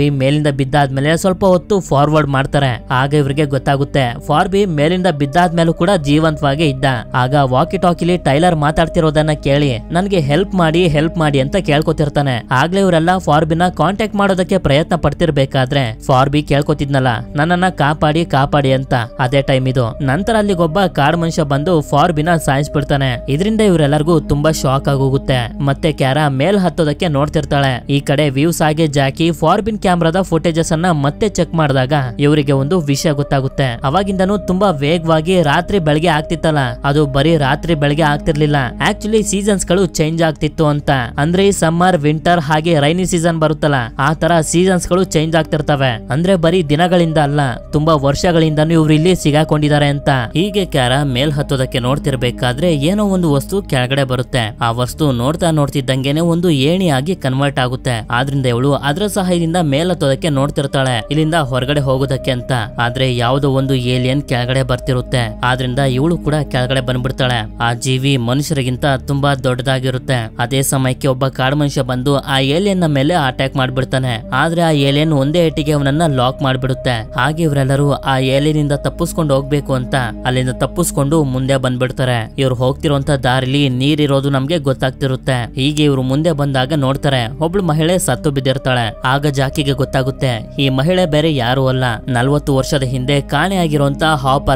ಬಿ ಮೇಲಿಂದ ಬಿದ್ದಾದ್ಮೇಲೆ ಸ್ವಲ್ಪ ಹೊತ್ತು ಫಾರ್ವರ್ಡ್ ಮಾಡ್ತಾರೆ ಆಗ ಆಗ ಇವರಿಗೆ ಗೊತ್ತಾಗುತ್ತೆ ಫಾರ್ಬಿ ಮೇಲಿಂದ ಬಿದ್ದಾದ್ಮೇಲೂ ಕೂಡ ಜೀವಂತವಾಗಿ ಇದ್ದ ಆಗ ವಾಕಿ ಟಾಕಿಲಿ ಟೈಲರ್ ಮಾತಾಡ್ತಿರೋದನ್ನ ಕೇಳಿ ನನ್ಗೆ ಹೆಲ್ಪ್ ಮಾಡಿ ಹೆಲ್ಪ್ ಮಾಡಿ ಅಂತ ಕೇಳ್ಕೊತಿರ್ತಾನೆ ಆಗ್ಲೇ ಇವರೆಲ್ಲ ಫಾರ್ಬಿನ ಕಾಂಟ್ಯಾಕ್ಟ್ ಮಾಡೋದಕ್ಕೆ ಪ್ರಯತ್ನ ಪಡ್ತಿರ್ಬೇಕಾದ್ರೆ ಫಾರ್ಬಿ ಕೇಳ್ಕೊತಿದ್ನಲ್ಲ ನನ್ನನ್ನ ಕಾಪಾಡಿ ಕಾಪಾಡಿ ಅಂತ ಅದೇ ಟೈಮ್ ಇದು ನಂತರ ಅಲ್ಲಿಗೊಬ್ಬ ಕಾಡ್ ಮನುಷ್ಯ ಬಂದು ಫಾರ್ಬಿನ ಸಾಯಿಸ್ಬಿಡ್ತಾನೆ ಇದರಿಂದ ಇವರೆಲ್ಲರಿಗೂ ತುಂಬಾ ಶಾಕ್ ಆಗೋಗುತ್ತೆ ಮತ್ತೆ ಕ್ಯಾರಾ ಮೇಲ್ ಹತ್ತೋದಕ್ಕೆ ನೋಡ್ತಿರ್ತಾಳೆ ಈ ಕಡೆ ವ್ಯೂಸ್ ಆಗಿ ಜಾಕಿ ಫಾರ್ಬಿನ್ ಕ್ಯಾಮ್ರಾದ ಫುಟೇಜಸ್ ಅನ್ನ ಮತ್ತೆ ಚೆಕ್ ಮಾಡಿದಾಗ ಇವರಿಗೆ ಒಂದು ವಿಷಯ ಗೊತ್ತಾಗುತ್ತೆ ಅವಾಗಿಂದನು ತುಂಬಾ ವೇಗವಾಗಿ ರಾತ್ರಿ ಬೆಳಗ್ಗೆ ಆಗ್ತಿತ್ತಲ್ಲ ಅದು ಬರೀ ರಾತ್ರಿ ಬೆಳಗ್ಗೆ ಆಗ್ತಿರ್ಲಿಲ್ಲ ಆಕ್ಚುಲಿ ಸೀಸನ್ಸ್ ಗಳು ಚೇಂಜ್ ಆಗ್ತಿತ್ತು ಅಂತ ಅಂದ್ರೆ ಸಮ್ಮರ್ ವಿಂಟರ್ ಹಾಗೆ ರೈನಿ ಸೀಸನ್ ಬರುತ್ತಲ್ಲ ಆ ತರ ಸೀಸನ್ಸ್ ಗಳು ಚೇಂಜ್ ಆಗ್ತಿರ್ತವೆ ಅಂದ್ರೆ ಬರೀ ದಿನಗಳಿಂದ ಅಲ್ಲ ತುಂಬಾ ವರ್ಷಗಳಿಂದನೂ ಇವ್ರು ಇಲ್ಲಿ ಸಿಗಾಕೊಂಡಿದ್ದಾರೆ ಅಂತ ಹೀಗೆ ಕ್ಯಾರ ಮೇಲ್ ಹತ್ತೋದಕ್ಕೆ ನೋಡ್ತಿರ್ಬೇಕಾದ್ರೆ ಏನೋ ಒಂದು ವಸ್ತು ಕೆಳಗಡೆ ಬರುತ್ತೆ ಆ ವಸ್ತು ನೋಡ್ತಾ ನೋಡ್ತಿದ್ದಂಗೆನೆ ಒಂದು ಏಣಿಯಾಗಿ ಕನ್ವರ್ಟ್ ಆಗುತ್ತೆ ಆದ್ರಿಂದ ಇವಳು ಅದರ ಸಹಾಯದಿಂದ ಮೇಲ್ ಹತ್ತೋದಕ್ಕೆ ನೋಡ್ತಿರ್ತಾಳೆ ಇಲ್ಲಿಂದ ಹೊರಗಡೆ ಹೋಗೋದಕ್ಕೆ ಅಂತ ಆದ್ರೆ ಯಾವುದೋ ಒಂದು ಏಲಿಯನ್ ಕೆಳಗಡೆ ಬರ್ತಿರುತ್ತೆ ಆದ್ರಿಂದ ಇವಳು ಕೂಡ ಕೆಳಗಡೆ ಬಂದ್ಬಿಡ್ತಾಳೆ ಆ ಜೀವಿ ಮನುಷ್ಯರಿಗಿಂತ ತುಂಬಾ ದೊಡ್ಡದಾಗಿರುತ್ತೆ ಅದೇ ಸಮಯಕ್ಕೆ ಒಬ್ಬ ಕಾಡು ಮನುಷ್ಯ ಬಂದು ಆ ಏಲಿಯನ್ ನ ಮೇಲೆ ಅಟ್ಯಾಕ್ ಮಾಡ್ಬಿಡ್ತಾನೆ ಆದ್ರೆ ಆ ಏಲಿಯನ್ ಒಂದೇ ಏಟಿಗೆ ಅವನನ್ನ ಲಾಕ್ ಮಾಡ್ಬಿಡುತ್ತೆ ಹಾಗೆ ಇವರೆಲ್ಲರೂ ಆ ಏಲಿಯನ್ ಇಂದ ತಪ್ಪಿಸ್ಕೊಂಡು ಹೋಗ್ಬೇಕು ಅಂತ ಅಲ್ಲಿಂದ ತಪ್ಪಿಸ್ಕೊಂಡು ಮುಂದೆ ಬಂದ್ಬಿಡ್ತಾರೆ ಇವ್ರು ಹೋಗ್ತಿರುವಂತ ದಾರಿಲಿ ನೀರಿರೋದು ನಮ್ಗೆ ಗೊತ್ತಾಗ್ತಿರುತ್ತೆ ಹೀಗೆ ಇವ್ರು ಮುಂದೆ ಬಂದಾಗ ನೋಡ್ತಾರೆ ಒಬ್ಳು ಮಹಿಳೆ ಸತ್ತು ಬಿದ್ದಿರ್ತಾಳೆ ಆಗ ಜಾಕಿಗೆ ಗೊತ್ತಾಗುತ್ತೆ ಈ ಮಹಿಳೆ ಬೇರೆ ಯಾರು ಅಲ್ಲ ನಲ್ವತ್ತು ವರ್ಷ ವರ್ಷದ ಹಿಂದೆ ಕಾಣೆಯಾಗಿರುವಂತ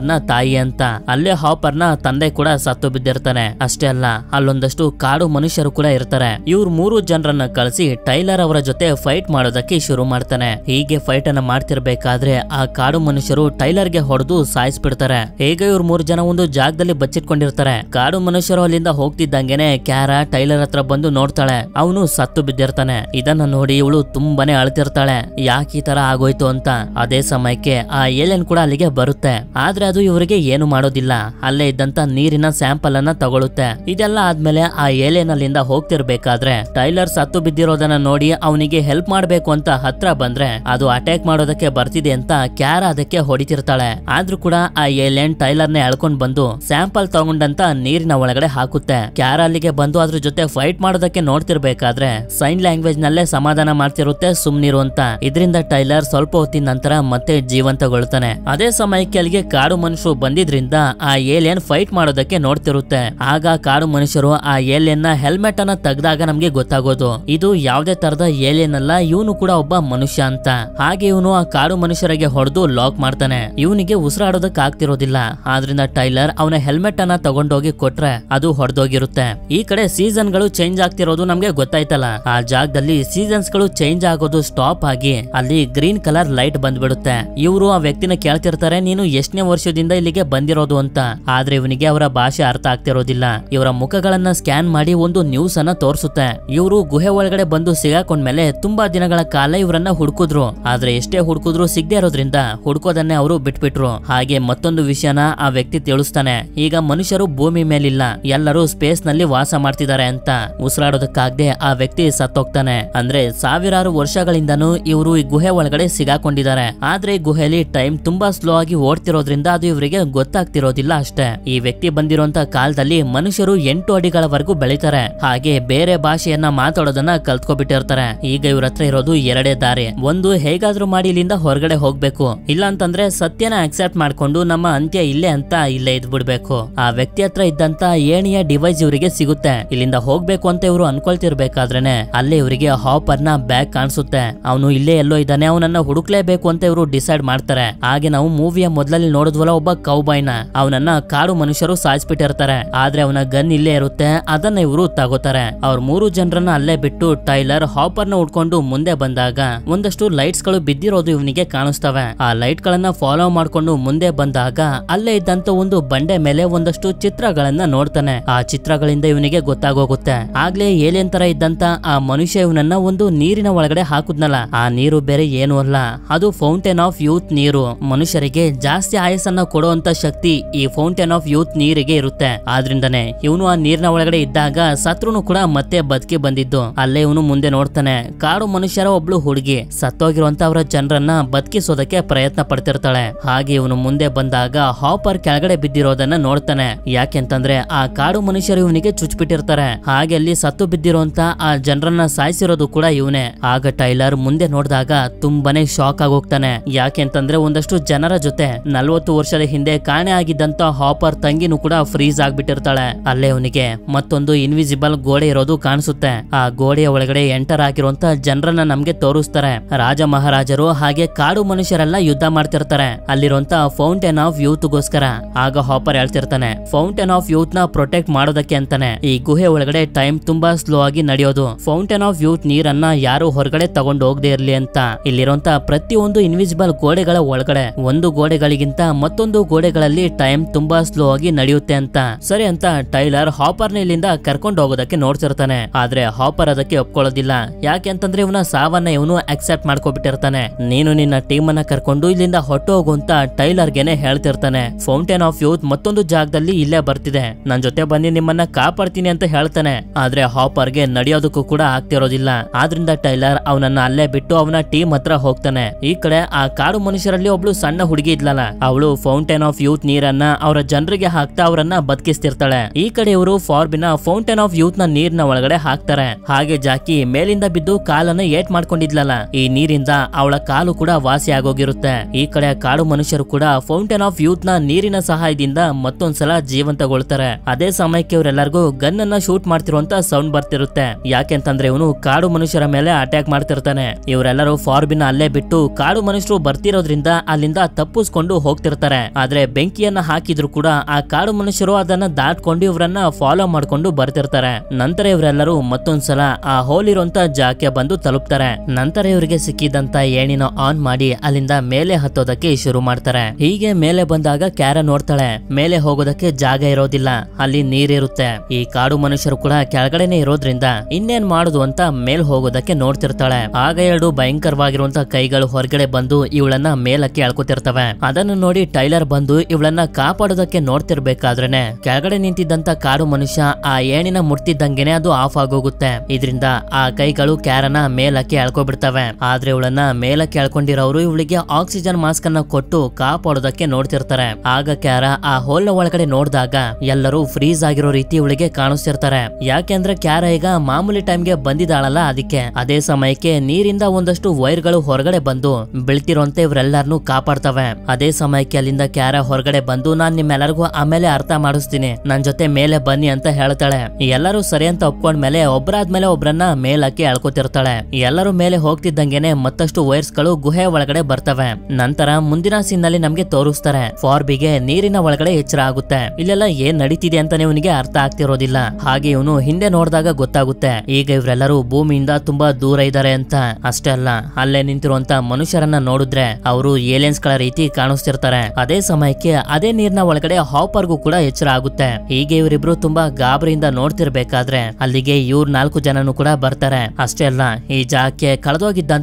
ನ ತಾಯಿ ಅಂತ ಅಲ್ಲೇ ಹಾಪರ್ ನ ತಂದೆ ಕೂಡ ಸತ್ತು ಬಿದ್ದಿರ್ತಾನೆ ಅಷ್ಟೇ ಅಲ್ಲ ಅಲ್ಲೊಂದಷ್ಟು ಕಾಡು ಮನುಷ್ಯರು ಕೂಡ ಇರ್ತಾರೆ ಇವ್ರು ಮೂರು ಜನರನ್ನ ಕಳಿಸಿ ಟೈಲರ್ ಅವರ ಜೊತೆ ಫೈಟ್ ಮಾಡೋದಕ್ಕೆ ಶುರು ಮಾಡ್ತಾನೆ ಹೀಗೆ ಫೈಟ್ ಅನ್ನ ಮಾಡ್ತಿರ್ಬೇಕಾದ್ರೆ ಆ ಕಾಡು ಮನುಷ್ಯರು ಟೈಲರ್ ಗೆ ಹೊಡೆದು ಸಾಯಿಸ್ಬಿಡ್ತಾರೆ ಹೇಗೆ ಇವ್ರ ಮೂರು ಜನ ಒಂದು ಜಾಗದಲ್ಲಿ ಬಚ್ಚಿಟ್ಕೊಂಡಿರ್ತಾರೆ ಕಾಡು ಮನುಷ್ಯರು ಅಲ್ಲಿಂದ ಹೋಗ್ತಿದ್ದಂಗೆನೆ ಕ್ಯಾರ ಟೈಲರ್ ಹತ್ರ ಬಂದು ನೋಡ್ತಾಳೆ ಅವನು ಸತ್ತು ಬಿದ್ದಿರ್ತಾನೆ ಇದನ್ನ ನೋಡಿ ಇವಳು ತುಂಬಾನೇ ಅಳ್ತಿರ್ತಾಳೆ ಯಾಕೆ ಈ ತರ ಆಗೋಯ್ತು ಅಂತ ಅದೇ ಸಮಯಕ್ಕೆ ಆ ಏಲಿಯನ್ ಕೂಡ ಅಲ್ಲಿಗೆ ಬರುತ್ತೆ ಆದ್ರೆ ಅದು ಇವರಿಗೆ ಏನು ಮಾಡೋದಿಲ್ಲ ಅಲ್ಲೇ ಇದ್ದಂತ ನೀರಿನ ಸ್ಯಾಂಪಲ್ ಅನ್ನ ತಗೊಳುತ್ತೆ ಇದೆಲ್ಲ ಆದ್ಮೇಲೆ ಆ ಏಲಿಯನ್ ಅಲ್ಲಿಂದ ಹೋಗ್ತಿರ್ಬೇಕಾದ್ರೆ ಟೈಲರ್ ಸತ್ತು ಬಿದ್ದಿರೋದನ್ನ ನೋಡಿ ಅವನಿಗೆ ಹೆಲ್ಪ್ ಮಾಡ್ಬೇಕು ಅಂತ ಹತ್ರ ಬಂದ್ರೆ ಅದು ಅಟ್ಯಾಕ್ ಮಾಡೋದಕ್ಕೆ ಬರ್ತಿದೆ ಅಂತ ಕ್ಯಾರ ಅದಕ್ಕೆ ಹೊಡಿತಿರ್ತಾಳೆ ಆದ್ರೂ ಕೂಡ ಆ ಏಲಿಯನ್ ಟೈಲರ್ ನ ಎಳ್ಕೊಂಡ್ ಬಂದು ಸ್ಯಾಂಪಲ್ ತಗೊಂಡಂತ ನೀರಿನ ಒಳಗಡೆ ಹಾಕುತ್ತೆ ಕ್ಯಾರ ಅಲ್ಲಿಗೆ ಬಂದು ಅದ್ರ ಜೊತೆ ಫೈಟ್ ಮಾಡೋದಕ್ಕೆ ನೋಡ್ತಿರ್ಬೇಕಾದ್ರೆ ಸೈನ್ ಲ್ಯಾಂಗ್ವೇಜ್ ನಲ್ಲೇ ಸಮಾಧಾನ ಮಾಡ್ತಿರುತ್ತೆ ಸುಮ್ನಿರು ಅಂತ ಇದರಿಂದ ಟೈಲರ್ ಸ್ವಲ್ಪ ಹೊತ್ತಿನ ನಂತರ ಮತ್ತೆ ಜೀವಂತ ತಗೊಳ್ತಾನೆ ಅದೇ ಸಮಯಕ್ಕೆ ಅಲ್ಲಿಗೆ ಕಾಡು ಮನುಷ್ಯರು ಬಂದಿದ್ರಿಂದ ಆ ಏಲಿಯನ್ ಫೈಟ್ ಮಾಡೋದಕ್ಕೆ ನೋಡ್ತಿರುತ್ತೆ ಆಗ ಕಾಡು ಮನುಷ್ಯರು ಆ ಏಲಿಯನ್ ನ ಹೆಲ್ಮೆಟ್ ಅನ್ನ ತೆಗ್ದಾಗ ನಮ್ಗೆ ಗೊತ್ತಾಗೋದು ಇದು ಯಾವ್ದೇ ತರದ ಏಲಿಯನ್ ಅಲ್ಲ ಇವನು ಕೂಡ ಒಬ್ಬ ಮನುಷ್ಯ ಅಂತ ಹಾಗೆ ಇವನು ಆ ಕಾಡು ಮನುಷ್ಯರಿಗೆ ಹೊಡೆದು ಲಾಕ್ ಮಾಡ್ತಾನೆ ಇವನಿಗೆ ಉಸಿರಾಡೋದಕ್ಕೆ ಆಗ್ತಿರೋದಿಲ್ಲ ಆದ್ರಿಂದ ಟೈಲರ್ ಅವನ ಹೆಲ್ಮೆಟ್ ಅನ್ನ ತಗೊಂಡೋಗಿ ಕೊಟ್ರೆ ಅದು ಹೊಡೆದೋಗಿರುತ್ತೆ ಈ ಕಡೆ ಸೀಸನ್ ಗಳು ಚೇಂಜ್ ಆಗ್ತಿರೋದು ನಮ್ಗೆ ಗೊತ್ತಾಯ್ತಲ್ಲ ಆ ಜಾಗದಲ್ಲಿ ಸೀಸನ್ಸ್ ಗಳು ಚೇಂಜ್ ಆಗೋದು ಸ್ಟಾಪ್ ಆಗಿ ಅಲ್ಲಿ ಗ್ರೀನ್ ಕಲರ್ ಲೈಟ್ ಬಂದ್ಬಿಡುತ್ತೆ ಇವರು ವ್ಯಕ್ತಿನ ಕೇಳ್ತಿರ್ತಾರೆ ನೀನು ಎಷ್ಟನೇ ವರ್ಷದಿಂದ ಇಲ್ಲಿಗೆ ಬಂದಿರೋದು ಅಂತ ಆದ್ರೆ ಇವನಿಗೆ ಅವರ ಭಾಷೆ ಅರ್ಥ ಆಗ್ತಿರೋದಿಲ್ಲ ಇವರ ಮುಖಗಳನ್ನ ಸ್ಕ್ಯಾನ್ ಮಾಡಿ ಒಂದು ನ್ಯೂಸ್ ಅನ್ನ ತೋರಿಸುತ್ತೆ ಇವರು ಗುಹೆ ಒಳಗಡೆ ಬಂದು ಸಿಗಾಕೊಂಡ್ಮೇಲೆ ತುಂಬಾ ದಿನಗಳ ಕಾಲ ಇವರನ್ನ ಹುಡುಕಿದ್ರು ಆದ್ರೆ ಎಷ್ಟೇ ಹುಡುಕಿದ್ರು ಸಿಗದೆ ಇರೋದ್ರಿಂದ ಹುಡುಕೋದನ್ನೇ ಅವರು ಬಿಟ್ಬಿಟ್ರು ಹಾಗೆ ಮತ್ತೊಂದು ವಿಷಯನ ಆ ವ್ಯಕ್ತಿ ತಿಳಿಸ್ತಾನೆ ಈಗ ಮನುಷ್ಯರು ಭೂಮಿ ಮೇಲಿಲ್ಲ ಎಲ್ಲರೂ ಸ್ಪೇಸ್ ನಲ್ಲಿ ವಾಸ ಮಾಡ್ತಿದ್ದಾರೆ ಅಂತ ಉಸಿರಾಡೋದಕ್ಕಾಗದೆ ಆ ವ್ಯಕ್ತಿ ಸತ್ತೋಗ್ತಾನೆ ಅಂದ್ರೆ ಸಾವಿರಾರು ವರ್ಷಗಳಿಂದನೂ ಇವರು ಈ ಗುಹೆ ಒಳಗಡೆ ಸಿಗಾಕೊಂಡಿದ್ದಾರೆ ಆದ್ರೆ ಗುಹೆಯಲ್ಲಿ ಟೈಮ್ ತುಂಬಾ ಸ್ಲೋ ಆಗಿ ಓಡ್ತಿರೋದ್ರಿಂದ ಅದು ಇವರಿಗೆ ಗೊತ್ತಾಗ್ತಿರೋದಿಲ್ಲ ಅಷ್ಟೇ ಈ ವ್ಯಕ್ತಿ ಬಂದಿರುವಂತ ಕಾಲದಲ್ಲಿ ಮನುಷ್ಯರು ಎಂಟು ಅಡಿಗಳವರೆಗೂ ಬೆಳಿತಾರೆ ಹಾಗೆ ಬೇರೆ ಭಾಷೆಯನ್ನ ಮಾತಾಡೋದನ್ನ ಕಲ್ತ್ಕೊಬಿಟ್ಟಿರ್ತಾರೆ ಈಗ ಇವ್ರ ಹತ್ರ ಇರೋದು ಎರಡೇ ದಾರಿ ಒಂದು ಹೇಗಾದ್ರೂ ಮಾಡಿ ಇಲ್ಲಿಂದ ಹೊರಗಡೆ ಹೋಗ್ಬೇಕು ಇಲ್ಲ ಅಂತಂದ್ರೆ ಸತ್ಯನ ಅಕ್ಸೆಪ್ಟ್ ಮಾಡ್ಕೊಂಡು ನಮ್ಮ ಅಂತ್ಯ ಇಲ್ಲೇ ಅಂತ ಇಲ್ಲೇ ಇದ್ ಬಿಡ್ಬೇಕು ಆ ವ್ಯಕ್ತಿ ಹತ್ರ ಇದ್ದಂತ ಏಣಿಯ ಡಿವೈಸ್ ಇವರಿಗೆ ಸಿಗುತ್ತೆ ಇಲ್ಲಿಂದ ಹೋಗ್ಬೇಕು ಅಂತ ಇವರು ಅನ್ಕೊಳ್ತಿರ್ಬೇಕಾದ್ರೆ ಅಲ್ಲಿ ಇವರಿಗೆ ಹಾಪರ್ನ ಬ್ಯಾಗ್ ಕಾಣಿಸುತ್ತೆ ಅವನು ಇಲ್ಲೇ ಎಲ್ಲೋ ಇದ್ದಾನೆ ಅವನನ್ನ ಹುಡುಕ್ಲೇಬೇಕು ಅಂತ ಇವರು ಡಿಸೈಡ್ ಮಾಡ್ತಾರೆ ಇರ್ತಾರೆ ಹಾಗೆ ನಾವು ಮೂವಿಯ ಮೊದಲಲ್ಲಿ ನೋಡಿದ್ವಲ್ಲ ಒಬ್ಬ ಕೌಬಾಯ್ನ ಅವನನ್ನ ಕಾಡು ಮನುಷ್ಯರು ಸಾಯಿಸ್ಬಿಟ್ಟಿರ್ತಾರೆ ಆದ್ರೆ ಅವನ ಗನ್ ಇಲ್ಲೇ ಇರುತ್ತೆ ಅದನ್ನ ಇವರು ತಗೋತಾರೆ ಅವ್ರ ಮೂರು ಜನರನ್ನ ಅಲ್ಲೇ ಬಿಟ್ಟು ಟೈಲರ್ ಹಾಪರ್ ನ ಉಡ್ಕೊಂಡು ಮುಂದೆ ಬಂದಾಗ ಒಂದಷ್ಟು ಲೈಟ್ಸ್ ಗಳು ಬಿದ್ದಿರೋದು ಇವನಿಗೆ ಕಾಣಿಸ್ತವೆ ಆ ಲೈಟ್ ಗಳನ್ನ ಫಾಲೋ ಮಾಡ್ಕೊಂಡು ಮುಂದೆ ಬಂದಾಗ ಅಲ್ಲೇ ಇದ್ದಂತ ಒಂದು ಬಂಡೆ ಮೇಲೆ ಒಂದಷ್ಟು ಚಿತ್ರಗಳನ್ನ ನೋಡ್ತಾನೆ ಆ ಚಿತ್ರಗಳಿಂದ ಇವನಿಗೆ ಗೊತ್ತಾಗೋಗುತ್ತೆ ಆಗ್ಲೇ ಏಲಿಯನ್ ತರ ಇದ್ದಂತ ಆ ಮನುಷ್ಯ ಇವನನ್ನ ಒಂದು ನೀರಿನ ಒಳಗಡೆ ಹಾಕುದ್ನಲ್ಲ ಆ ನೀರು ಬೇರೆ ಏನು ಅಲ್ಲ ಅದು ಫೌಂಟೇನ್ ಆಫ್ ಯೂತ್ ನೀರು ಮನುಷ್ಯರಿಗೆ ಜಾಸ್ತಿ ಆಯಸ್ಸನ್ನ ಕೊಡುವಂತ ಶಕ್ತಿ ಈ ಫೌಂಟೇನ್ ಆಫ್ ಯೂತ್ ನೀರಿಗೆ ಇರುತ್ತೆ ಆದ್ರಿಂದಾನೆ ಇವನು ಆ ನೀರಿನ ಒಳಗಡೆ ಇದ್ದಾಗ ಸತ್ರುನು ಕೂಡ ಮತ್ತೆ ಬದುಕಿ ಬಂದಿದ್ದು ಅಲ್ಲೇ ಇವನು ಮುಂದೆ ನೋಡ್ತಾನೆ ಕಾಡು ಮನುಷ್ಯರ ಒಬ್ಳು ಹುಡುಗಿ ಸತ್ತೋಗಿರುವಂತ ಅವರ ಜನರನ್ನ ಬದುಕಿಸೋದಕ್ಕೆ ಪ್ರಯತ್ನ ಪಡ್ತಿರ್ತಾಳೆ ಹಾಗೆ ಇವನು ಮುಂದೆ ಬಂದಾಗ ಹಾಪರ್ ಕೆಳಗಡೆ ಬಿದ್ದಿರೋದನ್ನ ನೋಡ್ತಾನೆ ಯಾಕೆಂತಂದ್ರೆ ಆ ಕಾಡು ಮನುಷ್ಯರು ಇವನಿಗೆ ಚುಚ್ಬಿಟ್ಟಿರ್ತಾರೆ ಹಾಗೆ ಅಲ್ಲಿ ಸತ್ತು ಬಿದ್ದಿರುವಂತ ಆ ಜನರನ್ನ ಸಾಯಿಸಿರೋದು ಕೂಡ ಇವನೇ ಆಗ ಟೈಲರ್ ಮುಂದೆ ನೋಡಿದಾಗ ತುಂಬಾನೇ ಶಾಕ್ ಆಗೋಗ್ತಾನೆ ಯಾಕೆಂತಂದ್ರೆ ಒಂದಷ್ಟು ಜನರ ಜೊತೆ ನಲ್ವತ್ತು ವರ್ಷದ ಹಿಂದೆ ಕಾಣೆ ಆಗಿದ್ದಂತ ಹಾಪರ್ ತಂಗಿನೂ ಕೂಡ ಫ್ರೀಸ್ ಆಗ್ಬಿಟ್ಟಿರ್ತಾಳೆ ಅಲ್ಲೇ ಅವನಿಗೆ ಮತ್ತೊಂದು ಇನ್ವಿಸಿಬಲ್ ಗೋಡೆ ಇರೋದು ಕಾಣಿಸುತ್ತೆ ಆ ಗೋಡೆಯ ಒಳಗಡೆ ಎಂಟರ್ ಆಗಿರುವಂತ ಜನರನ್ನ ನಮ್ಗೆ ತೋರಿಸ್ತಾರೆ ರಾಜ ಮಹಾರಾಜರು ಹಾಗೆ ಕಾಡು ಮನುಷ್ಯರೆಲ್ಲ ಯುದ್ಧ ಮಾಡ್ತಿರ್ತಾರೆ ಅಲ್ಲಿರುವಂತ ಫೌಂಟೇನ್ ಆಫ್ ಯೂತ್ ಗೋಸ್ಕರ ಆಗ ಹಾಪರ್ ಹೇಳ್ತಿರ್ತಾನೆ ಫೌಂಟೇನ್ ಆಫ್ ಯೂತ್ ನ ಪ್ರೊಟೆಕ್ಟ್ ಮಾಡೋದಕ್ಕೆ ಅಂತಾನೆ ಈ ಗುಹೆ ಒಳಗಡೆ ಟೈಮ್ ತುಂಬಾ ಸ್ಲೋ ಆಗಿ ನಡೆಯೋದು ಫೌಂಟೇನ್ ಆಫ್ ಯೂತ್ ನೀರನ್ನ ಯಾರು ಹೊರಗಡೆ ತಗೊಂಡು ಹೋಗದೆ ಇರ್ಲಿ ಅಂತ ಇಲ್ಲಿರುವಂತ ಪ್ರತಿಯೊಂದು ಇನ್ವಿಸಿಬಲ್ ಗೋಡೆಗಳ ಒಳಗಡೆ ಒಂದು ಗೋಡೆಗಳಿಗಿಂತ ಮತ್ತೊಂದು ಗೋಡೆಗಳಲ್ಲಿ ಟೈಮ್ ತುಂಬಾ ಸ್ಲೋ ಆಗಿ ನಡೆಯುತ್ತೆ ಅಂತ ಸರಿ ಅಂತ ಟೈಲರ್ ಹಾಪರ್ ಇಲ್ಲಿಂದ ಕರ್ಕೊಂಡು ಹೋಗೋದಕ್ಕೆ ನೋಡ್ತಿರ್ತಾನೆ ಆದ್ರೆ ಹಾಪರ್ ಅದಕ್ಕೆ ಒಪ್ಕೊಳ್ಳೋದಿಲ್ಲ ಯಾಕೆ ಅಂತಂದ್ರೆ ಇವನ ಸಾವನ್ನ ಇವನು ಅಕ್ಸೆಪ್ಟ್ ಮಾಡ್ಕೊಬಿಟ್ಟಿರ್ತಾನೆ ನೀನು ನಿನ್ನ ಟೀಮ್ ಅನ್ನ ಕರ್ಕೊಂಡು ಇಲ್ಲಿಂದ ಹೊಟ್ಟು ಹೋಗು ಅಂತ ಟೈಲರ್ ಗೆನೆ ಹೇಳ್ತಿರ್ತಾನೆ ಫೌಂಟೇನ್ ಆಫ್ ಯೂತ್ ಮತ್ತೊಂದು ಜಾಗದಲ್ಲಿ ಇಲ್ಲೇ ಬರ್ತಿದೆ ನನ್ ಜೊತೆ ಬನ್ನಿ ನಿಮ್ಮನ್ನ ಕಾಪಾಡ್ತೀನಿ ಅಂತ ಹೇಳ್ತಾನೆ ಆದ್ರೆ ಹಾಪರ್ ಗೆ ನಡೆಯೋದಕ್ಕೂ ಕೂಡ ಆಗ್ತಿರೋದಿಲ್ಲ ಆದ್ರಿಂದ ಟೈಲರ್ ಅವನನ್ನ ಅಲ್ಲೇ ಬಿಟ್ಟು ಅವನ ಟೀಮ್ ಹತ್ರ ಹೋಗ್ತಾನೆ ಈ ಕಡೆ ಆ ಕಾಡು ಮನುಷ್ಯರಲ್ಲಿ ಅಲ್ಲಿ ಒಬ್ಳು ಸಣ್ಣ ಹುಡುಗಿ ಇದ್ಲಲ್ಲ ಅವಳು ಫೌಂಟೇನ್ ಆಫ್ ಯೂತ್ ನೀರನ್ನ ಅವರ ಜನರಿಗೆ ಹಾಕ್ತಾ ಅವರನ್ನ ಬದುಕಿಸ್ತಿರ್ತಾಳೆ ಈ ಕಡೆ ಇವರು ಫಾರ್ಬಿನ ಫೌಂಟೇನ್ ಆಫ್ ಯೂತ್ ನ ನೀರ್ನ ಒಳಗಡೆ ಹಾಕ್ತಾರೆ ಹಾಗೆ ಜಾಕಿ ಮೇಲಿಂದ ಬಿದ್ದು ಕಾಲನ್ನ ಏಟ್ ಮಾಡ್ಕೊಂಡಿದ್ಲಲ್ಲ ಈ ನೀರಿಂದ ಅವಳ ಕಾಲು ಕೂಡ ವಾಸಿ ಆಗೋಗಿರುತ್ತೆ ಈ ಕಡೆ ಕಾಡು ಮನುಷ್ಯರು ಕೂಡ ಫೌಂಟೇನ್ ಆಫ್ ಯೂತ್ ನ ನೀರಿನ ಸಹಾಯದಿಂದ ಮತ್ತೊಂದ್ಸಲ ಜೀವಂತಗೊಳ್ತಾರೆ ಅದೇ ಸಮಯಕ್ಕೆ ಇವರೆಲ್ಲರಿಗೂ ಗನ್ ಅನ್ನ ಶೂಟ್ ಮಾಡ್ತಿರುವಂತ ಸೌಂಡ್ ಬರ್ತಿರುತ್ತೆ ಯಾಕೆಂತಂದ್ರೆ ಇವನು ಕಾಡು ಮನುಷ್ಯರ ಮೇಲೆ ಅಟ್ಯಾಕ್ ಮಾಡ್ತಿರ್ತಾನೆ ಇವರೆಲ್ಲರೂ ಫಾರ್ಬಿನ ಅಲ್ಲೇ ಬಿಟ್ಟು ಕಾಡು ಮನುಷ್ಯರು ಬರ್ತಿರೋದ್ರಿಂದ ಕಾರಣದಿಂದ ಅಲ್ಲಿಂದ ತಪ್ಪಿಸ್ಕೊಂಡು ಹೋಗ್ತಿರ್ತಾರೆ ಆದ್ರೆ ಬೆಂಕಿಯನ್ನ ಹಾಕಿದ್ರು ಕೂಡ ಆ ಕಾಡು ಮನುಷ್ಯರು ಅದನ್ನ ದಾಟ್ಕೊಂಡು ಇವರನ್ನ ಫಾಲೋ ಮಾಡ್ಕೊಂಡು ಬರ್ತಿರ್ತಾರೆ ನಂತರ ಇವರೆಲ್ಲರೂ ಮತ್ತೊಂದ್ಸಲ ಆ ಹೋಲ್ ಇರುವಂತ ಜಾಕೆ ಬಂದು ತಲುಪ್ತಾರೆ ನಂತರ ಇವರಿಗೆ ಸಿಕ್ಕಿದಂತ ಏಣಿನ ಆನ್ ಮಾಡಿ ಅಲ್ಲಿಂದ ಮೇಲೆ ಹತ್ತೋದಕ್ಕೆ ಶುರು ಮಾಡ್ತಾರೆ ಹೀಗೆ ಮೇಲೆ ಬಂದಾಗ ಕ್ಯಾರ ನೋಡ್ತಾಳೆ ಮೇಲೆ ಹೋಗೋದಕ್ಕೆ ಜಾಗ ಇರೋದಿಲ್ಲ ಅಲ್ಲಿ ನೀರಿರುತ್ತೆ ಈ ಕಾಡು ಮನುಷ್ಯರು ಕೂಡ ಕೆಳಗಡೆನೆ ಇರೋದ್ರಿಂದ ಇನ್ನೇನ್ ಮಾಡುದು ಅಂತ ಮೇಲ್ ಹೋಗೋದಕ್ಕೆ ನೋಡ್ತಿರ್ತಾಳೆ ಆಗ ಎರಡು ಭಯಂಕರವಾಗಿರುವಂತ ಕೈಗಳು ಹೊರಗಡೆ ಬಂದು ಇವಳನ್ನ ಮೇಲಕ್ಕೆ ಎಳ್ಕೊತಿರ್ತವೆ ಅದನ್ನ ನೋಡಿ ಟೈಲರ್ ಬಂದು ಇವಳನ್ನ ಕಾಪಾಡೋದಕ್ಕೆ ನೋಡ್ತಿರ್ಬೇಕಾದ್ರೇನೆ ಕೆಳಗಡೆ ನಿಂತಿದ್ದಂತ ಕಾಡು ಮನುಷ್ಯ ಆ ಏಣಿನ ಮುಟ್ತಿದ್ದಂಗೆನೆ ಅದು ಆಫ್ ಆಗೋಗುತ್ತೆ ಇದರಿಂದ ಆ ಕೈಗಳು ಕ್ಯಾರನ ಮೇಲಕ್ಕೆ ಎಳ್ಕೊಬಿಡ್ತವೆ ಆದ್ರೆ ಇವಳನ್ನ ಮೇಲಕ್ಕೆ ಎಳ್ಕೊಂಡಿರೋರು ಇವಳಿಗೆ ಆಕ್ಸಿಜನ್ ಮಾಸ್ಕ್ ಅನ್ನ ಕೊಟ್ಟು ಕಾಪಾಡೋದಕ್ಕೆ ನೋಡ್ತಿರ್ತಾರೆ ಆಗ ಕ್ಯಾರ ಆ ಹೋಲ್ ಒಳಗಡೆ ನೋಡಿದಾಗ ಎಲ್ಲರೂ ಫ್ರೀಸ್ ಆಗಿರೋ ರೀತಿ ಇವಳಿಗೆ ಕಾಣಿಸ್ತಿರ್ತಾರೆ ಯಾಕೆಂದ್ರೆ ಕ್ಯಾರ ಈಗ ಮಾಮೂಲಿ ಟೈಮ್ ಗೆ ಬಂದಿದ್ದಾಳಲ್ಲ ಅದಕ್ಕೆ ಅದೇ ಸಮಯಕ್ಕೆ ನೀರಿಂದ ಒಂದಷ್ಟು ವೈರ್ ಗಳು ಹೊರಗಡೆ ಬಂದು ಬೀಳ್ತಿರೋಂತೆ ಇವರೆಲ್ಲ ಎಲ್ಲರನ್ನೂ ಕಾಪಾಡ್ತವೆ ಅದೇ ಸಮಯಕ್ಕೆ ಅಲ್ಲಿಂದ ಕ್ಯಾರ ಹೊರಗಡೆ ಬಂದು ನಾನ್ ನಿಮ್ಮೆಲ್ಲರಿಗೂ ಆಮೇಲೆ ಅರ್ಥ ಮಾಡಿಸ್ತೀನಿ ನನ್ ಜೊತೆ ಮೇಲೆ ಬನ್ನಿ ಅಂತ ಹೇಳ್ತಾಳೆ ಎಲ್ಲರೂ ಸರಿ ಅಂತ ಮೇಲೆ ಒಬ್ಬರಾದ್ಮೇಲೆ ಒಬ್ಬರನ್ನ ಮೇಲಕ್ಕೆ ಎಳ್ಕೊತಿರ್ತಾಳೆ ಎಲ್ಲರೂ ಮೇಲೆ ಹೋಗ್ತಿದ್ದಂಗೆನೆ ಮತ್ತಷ್ಟು ವೈರ್ಸ್ ಗಳು ಗುಹೆ ಒಳಗಡೆ ಬರ್ತವೆ ನಂತರ ಮುಂದಿನ ಸೀನ್ ಅಲ್ಲಿ ನಮ್ಗೆ ತೋರಿಸ್ತಾರೆ ಫಾರ್ಬಿಗೆ ನೀರಿನ ಒಳಗಡೆ ಎಚ್ಚರ ಆಗುತ್ತೆ ಇಲ್ಲೆಲ್ಲ ಏನ್ ನಡೀತಿದೆ ಅಂತ ಇವನಿಗೆ ಅರ್ಥ ಆಗ್ತಿರೋದಿಲ್ಲ ಹಾಗೆ ಇವನು ಹಿಂದೆ ನೋಡಿದಾಗ ಗೊತ್ತಾಗುತ್ತೆ ಈಗ ಇವರೆಲ್ಲರೂ ಭೂಮಿಯಿಂದ ತುಂಬಾ ದೂರ ಇದ್ದಾರೆ ಅಂತ ಅಷ್ಟೇ ಅಲ್ಲ ಅಲ್ಲೇ ನಿಂತಿರುವಂತ ಮನುಷ್ಯರನ್ನ ನೋಡಿದ್ರೆ ಅವರು ಏಲಿಯನ್ಸ್ ಗಳ ರೀತಿ ಕಾಣಿಸ್ತಿರ್ತಾರೆ ಅದೇ ಸಮಯಕ್ಕೆ ಅದೇ ನೀರ್ನ ಒಳಗಡೆ ಹಾಪರ್ಗೂ ಕೂಡ ಎಚ್ಚರ ಆಗುತ್ತೆ ಹೀಗೆ ಇವರಿಬ್ರು ತುಂಬಾ ಗಾಬರಿಯಿಂದ ನೋಡ್ತಿರ್ಬೇಕಾದ್ರೆ ಅಲ್ಲಿಗೆ ಇವ್ರ ನಾಲ್ಕು ಜನನು ಕೂಡ ಬರ್ತಾರೆ ಅಷ್ಟೇ ಅಲ್ಲ ಈ ಜಾಗಕ್ಕೆ ಕಳೆದೋಗಿದ್ದಂತ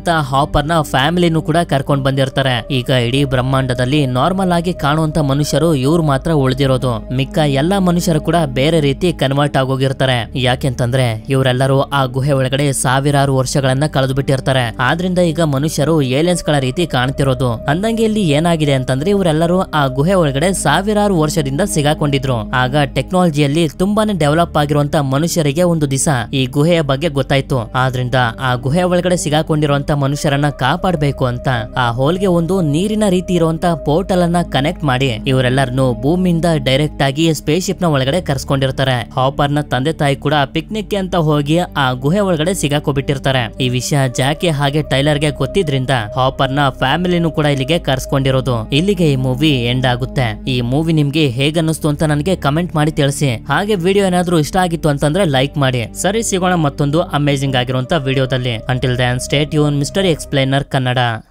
ನ ಫ್ಯಾಮಿಲಿನೂ ಕೂಡ ಕರ್ಕೊಂಡ್ ಬಂದಿರ್ತಾರೆ ಈಗ ಇಡೀ ಬ್ರಹ್ಮಾಂಡದಲ್ಲಿ ನಾರ್ಮಲ್ ಆಗಿ ಕಾಣುವಂತ ಮನುಷ್ಯರು ಇವ್ರು ಮಾತ್ರ ಉಳಿದಿರೋದು ಮಿಕ್ಕ ಎಲ್ಲಾ ಮನುಷ್ಯರು ಕೂಡ ಬೇರೆ ರೀತಿ ಕನ್ವರ್ಟ್ ಆಗೋಗಿರ್ತಾರೆ ಯಾಕೆಂತಂದ್ರೆ ಇವರೆಲ್ಲರೂ ಆ ಗುಹೆ ಒಳಗಡೆ ಸಾವಿರಾರು ವರ್ಷಗಳನ್ನ ಕಳೆದು ಬಿಟ್ಟಿರ್ತಾರೆ ಆದ್ರಿಂದ ಈಗ ಮನುಷ್ಯರು ಏಲಿಯನ್ಸ್ ಗಳ ರೀತಿ ಕಾಣ್ತಿರೋದು ಅಂದಂಗೆ ಇಲ್ಲಿ ಏನಾಗಿದೆ ಅಂತಂದ್ರೆ ಇವರೆಲ್ಲರೂ ಆ ಗುಹೆ ಒಳಗಡೆ ಸಾವಿರಾರು ವರ್ಷದಿಂದ ಸಿಗಾಕೊಂಡಿದ್ರು ಆಗ ಟೆಕ್ನಾಲಜಿಯಲ್ಲಿ ತುಂಬಾನೇ ಡೆವಲಪ್ ಆಗಿರುವಂತ ಮನುಷ್ಯರಿಗೆ ಒಂದು ದಿಸ ಈ ಗುಹೆಯ ಬಗ್ಗೆ ಗೊತ್ತಾಯ್ತು ಆದ್ರಿಂದ ಆ ಗುಹೆ ಒಳಗಡೆ ಸಿಗಾಕೊಂಡಿರುವಂತ ಮನುಷ್ಯರನ್ನ ಕಾಪಾಡಬೇಕು ಅಂತ ಆ ಹೋಲ್ಗೆ ಒಂದು ನೀರಿನ ರೀತಿ ಇರುವಂತ ಪೋರ್ಟಲ್ ಅನ್ನ ಕನೆಕ್ಟ್ ಮಾಡಿ ಇವರೆಲ್ಲರನ್ನು ಭೂಮಿಯಿಂದ ಡೈರೆಕ್ಟ್ ಆಗಿ ಸ್ಪೇಸ್ ಶಿಪ್ ನ ಒಳಗಡೆ ಕರ್ಸ್ಕೊಂಡಿರ್ತಾರೆ ಹಾಪರ್ ನ ತಂದೆ ತಾಯಿ ಕೂಡ ಪಿಕ್ನಿಕ್ ಅಂತ ಹೋಗಿ ಆ ಗುಹೆ ಒಳಗಡೆ ಸಿಗಾಕೊಬಿಟ್ಟಿರ್ತಾರೆ ಈ ವಿಷಯ ಜಾಕಿ ಹಾಗೆ ಟೈಲರ್ ಗೆ ಗೊತ್ತಿದ್ರಿಂದ ಹಾಪರ್ ನ ಫ್ಯಾಮಿಲಿನೂ ಕೂಡ ಇಲ್ಲಿಗೆ ಕರ್ಸ್ಕೊಂಡಿರೋದು ಇಲ್ಲಿಗೆ ಈ ಮೂವಿ ಎಂಡ್ ಆಗುತ್ತೆ ಈ ಮೂವಿ ನಿಮ್ಗೆ ಹೇಗನ್ನಿಸ್ತು ಅಂತ ನನಗೆ ಕಮೆಂಟ್ ಮಾಡಿ ತಿಳಿಸಿ ಹಾಗೆ ವಿಡಿಯೋ ಏನಾದ್ರೂ ಇಷ್ಟ ಆಗಿತ್ತು ಅಂತಂದ್ರೆ ಲೈಕ್ ಮಾಡಿ ಸರಿ ಸಿಗೋಣ ಮತ್ತೊಂದು ಅಮೇಜಿಂಗ್ ಆಗಿರುವಂತ ವಿಡಿಯೋದಲ್ಲಿ ಅಂಟಿಲ್ ದ್ಯಾನ್ ಸ್ಟೇಟ್ ಯೂನ್ ಮಿಸ್ಟರ್ ಎಕ್ಸ್ಪ್ಲೈನರ್ ಕನ್ನಡ